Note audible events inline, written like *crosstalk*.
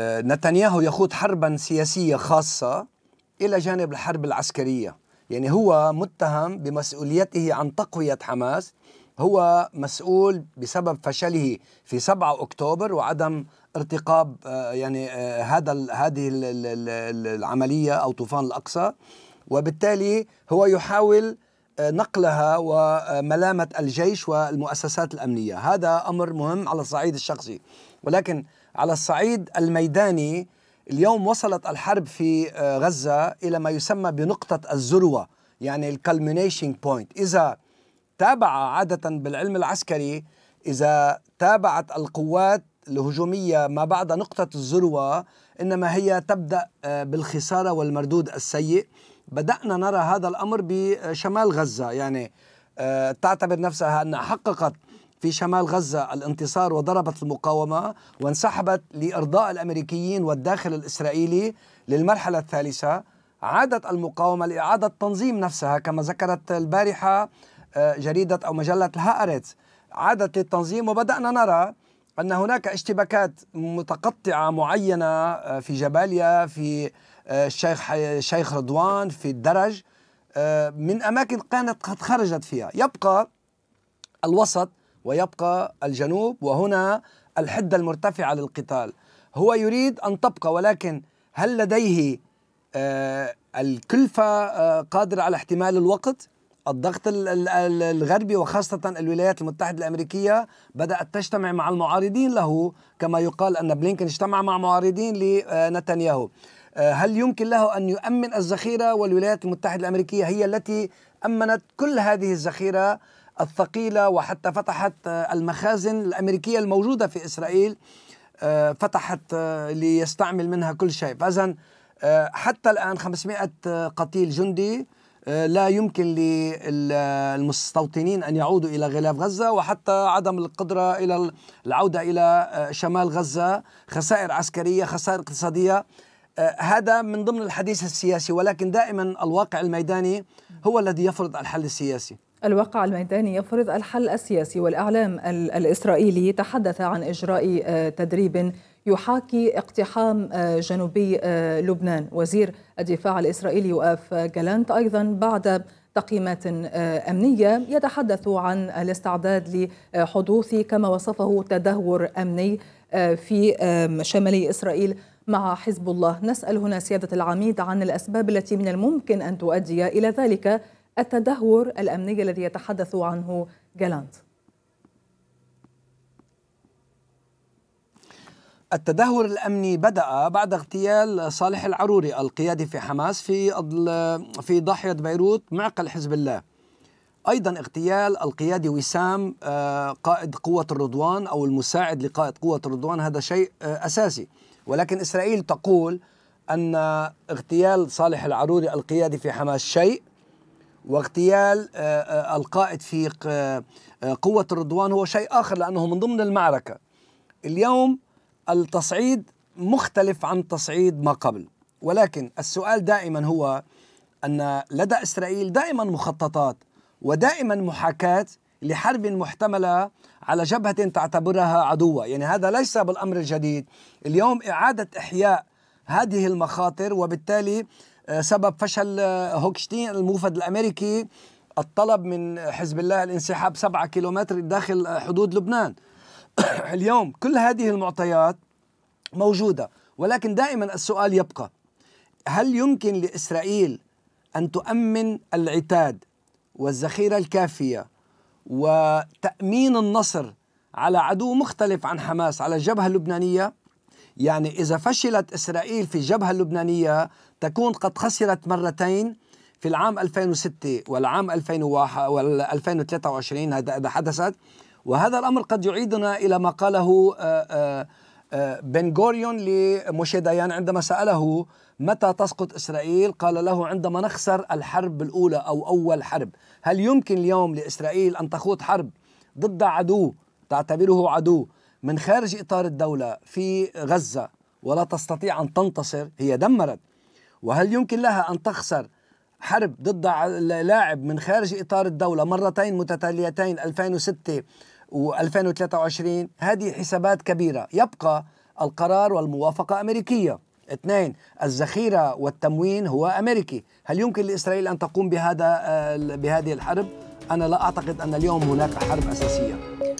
نتنياهو يخوض حربا سياسية خاصة إلى جانب الحرب العسكرية يعني هو متهم بمسؤوليته عن تقوية حماس هو مسؤول بسبب فشله في 7 أكتوبر وعدم ارتقاب آه، يعني آه، هذا هذه العملية أو طوفان الأقصى وبالتالي هو يحاول آه، نقلها وملامة الجيش والمؤسسات الأمنية هذا أمر مهم على الصعيد الشخصي ولكن على الصعيد الميداني اليوم وصلت الحرب في آه، غزة إلى ما يسمى بنقطة الذروة يعني الكلمنيشن بوينت إذا تابع عادة بالعلم العسكري إذا تابعت القوات الهجومية ما بعد نقطة الذروة إنما هي تبدأ آه، بالخسارة والمردود السيء بدأنا نرى هذا الأمر بشمال غزة يعني آه، تعتبر نفسها أنها حققت في شمال غزة الانتصار وضربت المقاومة وانسحبت لإرضاء الأمريكيين والداخل الإسرائيلي للمرحلة الثالثة عادت المقاومة لإعادة تنظيم نفسها كما ذكرت البارحة آه، جريدة أو مجلة الهارت عادت للتنظيم وبدأنا نرى أن هناك اشتباكات متقطعة معينة آه، في جباليا في آه، الشيخ شيخ رضوان في الدرج من أماكن كانت قد خرجت فيها يبقى الوسط ويبقى الجنوب وهنا الحدة المرتفعة للقتال هو يريد أن تبقى ولكن هل لديه آه، الكلفة آه، قادرة على احتمال الوقت؟ الضغط الغربي وخاصة الولايات المتحدة الأمريكية بدأت تجتمع مع المعارضين له كما يقال أن بلينكن اجتمع مع معارضين لنتنياهو آه، هل يمكن له أن يؤمن الذخيرة والولايات المتحدة الأمريكية هي التي أمنت كل هذه الذخيرة الثقيلة وحتى فتحت آه، المخازن الأمريكية الموجودة في إسرائيل آه، فتحت آه، ليستعمل منها كل شيء فإذا حتى الآن 500 قتيل جندي لا يمكن للمستوطنين أن يعودوا إلى غلاف غزة وحتى عدم القدرة إلى العودة إلى شمال غزة خسائر عسكرية خسائر اقتصادية هذا من ضمن الحديث السياسي ولكن دائما الواقع الميداني هو الذي يفرض الحل السياسي الواقع الميداني يفرض الحل السياسي والإعلام الإسرائيلي تحدث عن إجراء آه، تدريب يحاكي اقتحام آه، جنوبي آه، لبنان وزير الدفاع الإسرائيلي يؤاف جالانت أيضا بعد تقييمات أمنية يتحدث عن الاستعداد لحدوث كما وصفه تدهور أمني في شمال إسرائيل مع حزب الله نسأل هنا سيادة العميد عن الأسباب التي من الممكن أن تؤدي إلى ذلك التدهور الأمني الذي يتحدث عنه جالانت التدهور الامني بدا بعد اغتيال صالح العروري القيادي في حماس في في ضاحيه بيروت معقل حزب الله. ايضا اغتيال القيادي وسام آه، قائد قوه الرضوان او المساعد لقائد قوه الرضوان هذا شيء آه، اساسي ولكن اسرائيل تقول ان اغتيال صالح العروري القيادي في حماس شيء واغتيال آه، آه، القائد في آه، قوة الرضوان هو شيء آخر لأنه من ضمن المعركة اليوم التصعيد مختلف عن تصعيد ما قبل ولكن السؤال دائما هو أن لدى إسرائيل دائما مخططات ودائما محاكاة لحرب محتملة على جبهة تعتبرها عدوة يعني هذا ليس بالأمر الجديد اليوم إعادة إحياء هذه المخاطر وبالتالي آه، سبب فشل آه، هوكشتين الموفد الامريكي الطلب من حزب الله الانسحاب سبعة كيلومتر داخل حدود لبنان *coughs* اليوم كل هذه المعطيات موجودة ولكن دائما السؤال يبقى هل يمكن لإسرائيل أن تؤمن العتاد والذخيرة الكافية وتأمين النصر على عدو مختلف عن حماس على الجبهة اللبنانية يعني إذا فشلت إسرائيل في الجبهة اللبنانية تكون قد خسرت مرتين في العام 2006 والعام 2001 وال 2023 هذا حدثت وهذا الأمر قد يعيدنا إلى ما قاله آه، آه، آه، بن غوريون لموشي ديان عندما سأله متى تسقط إسرائيل قال له عندما نخسر الحرب الأولى أو أول حرب هل يمكن اليوم لإسرائيل أن تخوض حرب ضد عدو تعتبره عدو من خارج إطار الدولة في غزة ولا تستطيع أن تنتصر هي دمرت وهل يمكن لها أن تخسر حرب ضد لاعب من خارج إطار الدولة مرتين متتاليتين 2006 و2023 هذه حسابات كبيرة يبقى القرار والموافقة أمريكية اثنين الذخيرة والتموين هو أمريكي هل يمكن لإسرائيل أن تقوم بهذا آه، بهذه الحرب؟ أنا لا أعتقد أن اليوم هناك حرب أساسية